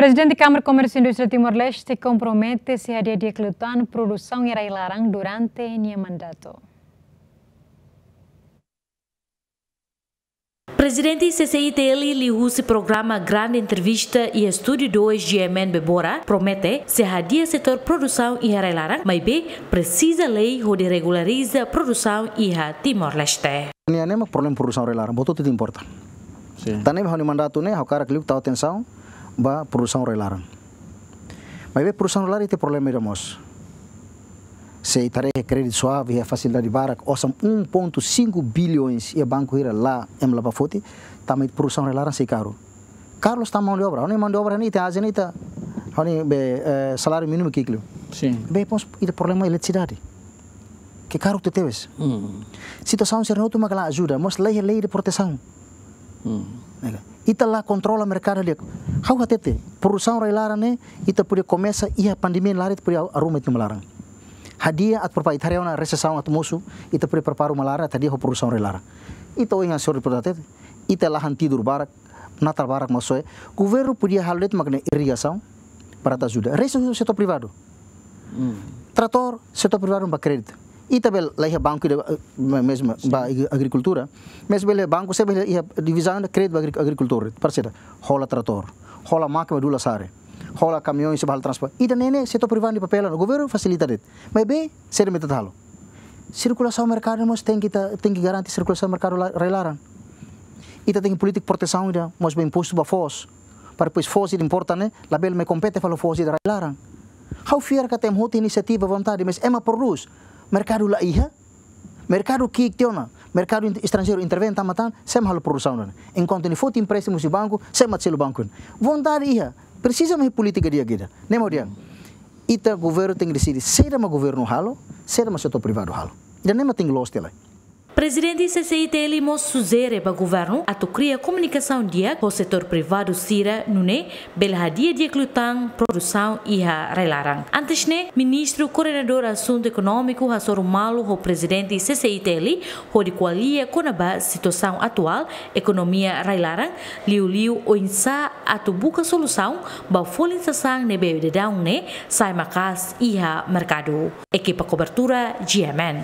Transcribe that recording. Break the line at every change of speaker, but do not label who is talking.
Presiden di Kamar Comercial e Industri Timor-Leste se compromete se a de eclutar produção irá ilarang durante o mandato. Presidente e CCITL Lihusi programa Grande Entrevista e Estúdio 2 de MN Bebora promete se radia setor produção e relarang, mas B precisa lei onde regulariza produção e a Timor-Leste.
Não é problema produção relarang, botou tudo importa. Sim. Também o mandato né, o cara que liu tal atenção, ba produção relarang. Mas a produção relarang tem problema de moço. Se é crédito suave e a facilidade de ou são 1.5 bilhões e banco irá lá em Labafote, também produção relarang se caro. Carlos está mão de obra, onde mão de obra nem tem, nem tem, onde be eh, salário mínimo mm. que aquilo. Sim. Bem, pons, é problema eletricidade. Que caro que tu teves. Hum. Situação se não tu ajuda, mas lei é lei de proteção. Hum. Mm. está lá controla o mercado ali. Kau hatete, perusahaan rai larang ne, ita pude komesa ia pandemi lari pude rumit itu melarang. Hadiah at perpa itariau na resesau at musuh, ita pude perparu melarang tadi ho perusahaan rai larang. Ita oi yang sore tete, ita lahan tidur barak, natar barak masoe, governo pude hal itu irrigação, para ajuda. Resto do seto privado. Hmm. Trator, seto privado para kredit. Ita bel lá bangku de mesmo ba agrikultura, mesmo bel banco se bel ia iya, divisão kredit crédito agrikultura. parceira, hola trator rola máquina dula sare rola caminhões se bala transport. ida nene setor privado de papel o governo facilita det mas bem ser meta talo circulação mercado nós tem que tem que garantir circulação mercado relaran ita tem politik proteção ida nós bem imposto para fos para depois fos ida importa né label me compete falo fos ida relaran how fear que tem hot iniciativa vontade mas é eh, uma produz mercado lá ia mercado que tiona mercado estrangeiro intervém está matando, sem halo produção não né? enquanto não for empréstimos de banco sem matar o banco né? Vontade dar ia precisa política de agida nem moria ita governo tem que decidir é o governo halo é o setor privado halo Ainda nem tem lógica lá
Presidente limo Mo Suzereba Governo, a cria comunicação dia com o setor privado Sira, Nune, Belhadia de Clutan, Produção e Relarang. Antes, né, ministro coordenador assunto econômico Rassor Malo, o presidente CCITL, Rodi Qualia, Conaba, situação atual, economia Relarang, Liu Liu, Oinsa, a tubuca solução, Bafolin Sassang, Nebe de Daune, Saimakas e Mercado. Equipa cobertura, GMN.